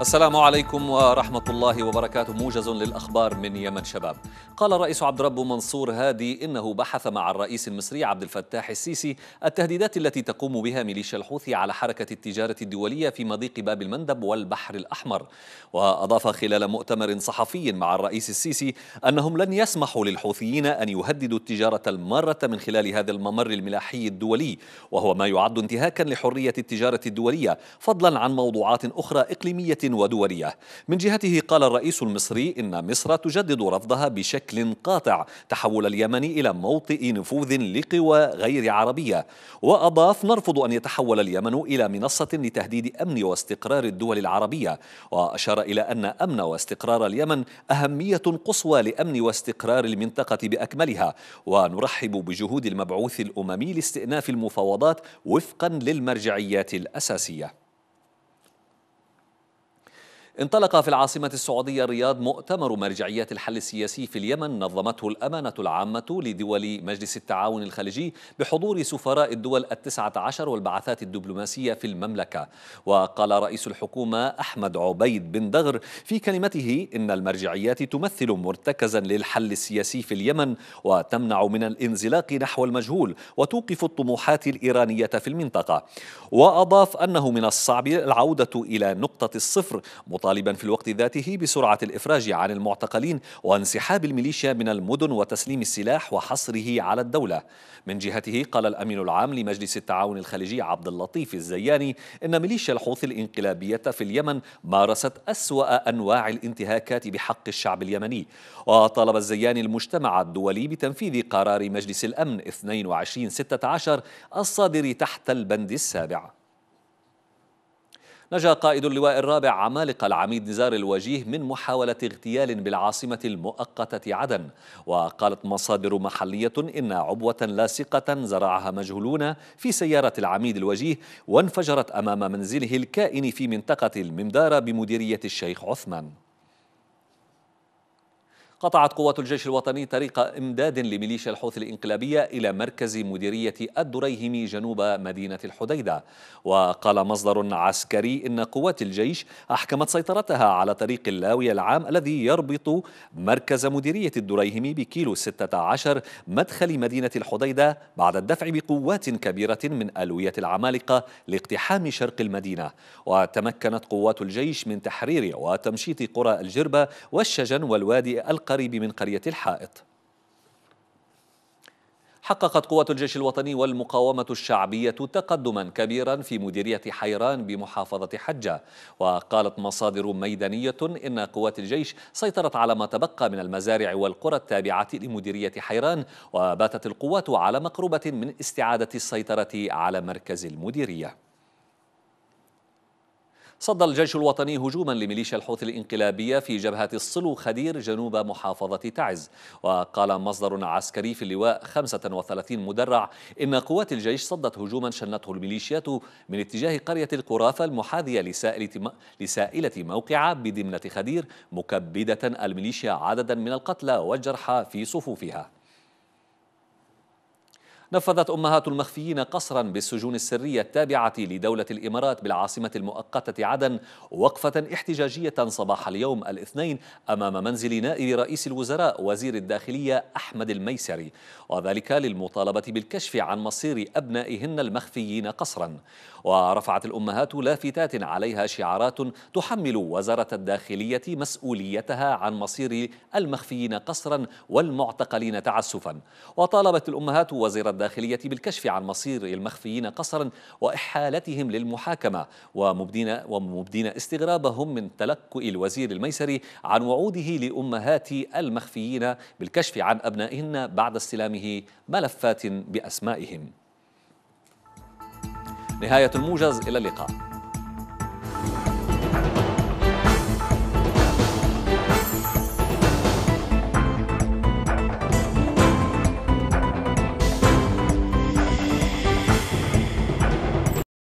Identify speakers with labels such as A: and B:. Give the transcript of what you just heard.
A: السلام عليكم ورحمة الله وبركاته موجز للأخبار من يمن شباب قال الرئيس عبد رب منصور هادي إنه بحث مع الرئيس المصري عبد الفتاح السيسي التهديدات التي تقوم بها ميليشيا الحوثي على حركة التجارة الدولية في مضيق باب المندب والبحر الأحمر وأضاف خلال مؤتمر صحفي مع الرئيس السيسي أنهم لن يسمحوا للحوثيين أن يهددوا التجارة المارة من خلال هذا الممر الملاحي الدولي وهو ما يعد انتهاكا لحرية التجارة الدولية فضلا عن موضوعات أخرى إقليمية ودولية من جهته قال الرئيس المصري إن مصر تجدد رفضها بشكل قاطع تحول اليمن إلى موطئ نفوذ لقوى غير عربية وأضاف نرفض أن يتحول اليمن إلى منصة لتهديد أمن واستقرار الدول العربية وأشار إلى أن أمن واستقرار اليمن أهمية قصوى لأمن واستقرار المنطقة بأكملها ونرحب بجهود المبعوث الأممي لاستئناف المفاوضات وفقا للمرجعيات الأساسية انطلق في العاصمة السعودية الرياض مؤتمر مرجعيات الحل السياسي في اليمن نظمته الأمانة العامة لدول مجلس التعاون الخليجي بحضور سفراء الدول التسعة عشر والبعثات الدبلوماسية في المملكة وقال رئيس الحكومة أحمد عبيد بن دغر في كلمته إن المرجعيات تمثل مرتكزا للحل السياسي في اليمن وتمنع من الانزلاق نحو المجهول وتوقف الطموحات الإيرانية في المنطقة وأضاف أنه من الصعب العودة إلى نقطة الصفر مطالبا في الوقت ذاته بسرعة الإفراج عن المعتقلين وانسحاب الميليشيا من المدن وتسليم السلاح وحصره على الدولة من جهته قال الأمين العام لمجلس التعاون الخليجي عبد اللطيف الزياني إن ميليشيا الحوثي الإنقلابية في اليمن مارست أسوأ أنواع الانتهاكات بحق الشعب اليمني وطالب الزياني المجتمع الدولي بتنفيذ قرار مجلس الأمن 2216 الصادر تحت البند السابع نجا قائد اللواء الرابع عمالقة العميد نزار الوجيه من محاولة اغتيال بالعاصمة المؤقتة عدن وقالت مصادر محلية إن عبوة لاصقة زرعها مجهولون في سيارة العميد الوجيه وانفجرت أمام منزله الكائن في منطقة الممدارة بمديرية الشيخ عثمان قطعت قوات الجيش الوطني طريق إمداد لميليشيا الحوثي الإنقلابية إلى مركز مديرية الدريهم جنوب مدينة الحديدة وقال مصدر عسكري إن قوات الجيش أحكمت سيطرتها على طريق اللاوية العام الذي يربط مركز مديرية الدريهم بكيلو 16 مدخل مدينة الحديدة بعد الدفع بقوات كبيرة من ألوية العمالقة لاقتحام شرق المدينة وتمكنت قوات الجيش من تحرير وتمشيط قرى الجربة والشجن والوادي القرى القريب من قرية الحائط حققت قوات الجيش الوطني والمقاومة الشعبية تقدما كبيرا في مديرية حيران بمحافظة حجة وقالت مصادر ميدانية إن قوات الجيش سيطرت على ما تبقى من المزارع والقرى التابعة لمديرية حيران وباتت القوات على مقربة من استعادة السيطرة على مركز المديرية صد الجيش الوطني هجوما لميليشيا الحوثي الانقلابية في جبهة الصلو خدير جنوب محافظة تعز وقال مصدر عسكري في اللواء 35 مدرع إن قوات الجيش صدت هجوما شنته الميليشيات من اتجاه قرية القرافة المحاذية لسائلة, لسائلة موقع بدمنة خدير مكبدة الميليشيا عددا من القتلى والجرحى في صفوفها نفذت أمهات المخفيين قصرا بالسجون السرية التابعة لدولة الإمارات بالعاصمة المؤقتة عدن وقفة احتجاجية صباح اليوم الاثنين أمام منزل نائب رئيس الوزراء وزير الداخلية أحمد الميسري وذلك للمطالبة بالكشف عن مصير أبنائهن المخفيين قصرا ورفعت الأمهات لافتات عليها شعارات تحمل وزارة الداخلية مسؤوليتها عن مصير المخفيين قصرا والمعتقلين تعسفا وطالبت الأمهات وزير الداخلية بالكشف عن مصير المخفيين قصرا وإحالتهم للمحاكمة ومبدين, ومبدين استغرابهم من تلكؤ الوزير الميسري عن وعوده لأمهات المخفيين بالكشف عن أبنائهن بعد استلامه ملفات بأسمائهم نهاية الموجز إلى اللقاء